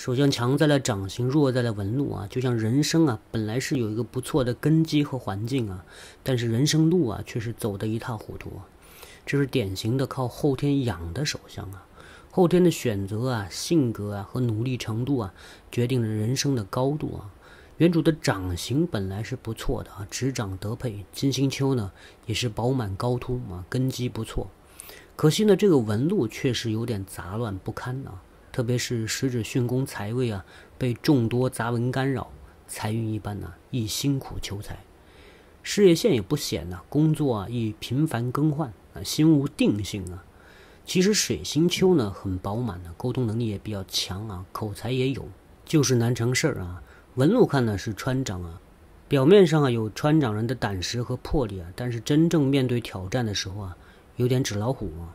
手相强在了掌形，弱在了纹路啊！就像人生啊，本来是有一个不错的根基和环境啊，但是人生路啊，却是走得一塌糊涂啊！这是典型的靠后天养的手相啊，后天的选择啊、性格啊和努力程度啊，决定了人生的高度啊！原主的掌形本来是不错的啊，指掌得配，金星丘呢也是饱满高凸啊，根基不错，可惜呢这个纹路确实有点杂乱不堪啊！特别是食指巽宫财位啊，被众多杂文干扰，财运一般呐，易辛苦求财，事业线也不显呐，工作啊易频繁更换啊，心无定性啊。其实水星丘呢很饱满的，沟通能力也比较强啊，口才也有，就是难成事儿啊。纹路看呢是川长啊，表面上啊有川长人的胆识和魄力啊，但是真正面对挑战的时候啊，有点纸老虎啊。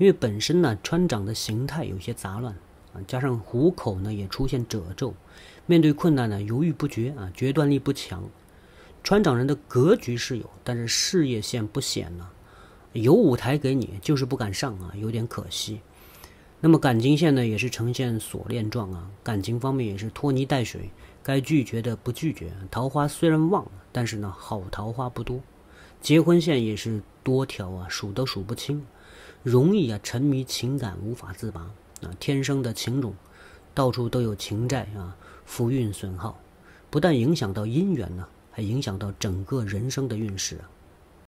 因为本身呢，穿掌的形态有些杂乱啊，加上虎口呢也出现褶皱，面对困难呢犹豫不决啊，决断力不强。穿掌人的格局是有，但是事业线不显呢，有舞台给你就是不敢上啊，有点可惜。那么感情线呢也是呈现锁链状啊，感情方面也是拖泥带水，该拒绝的不拒绝。桃花虽然旺，但是呢好桃花不多，结婚线也是多条啊，数都数不清。容易啊，沉迷情感无法自拔啊，天生的情种，到处都有情债啊，福运损耗，不但影响到姻缘呢，还影响到整个人生的运势啊。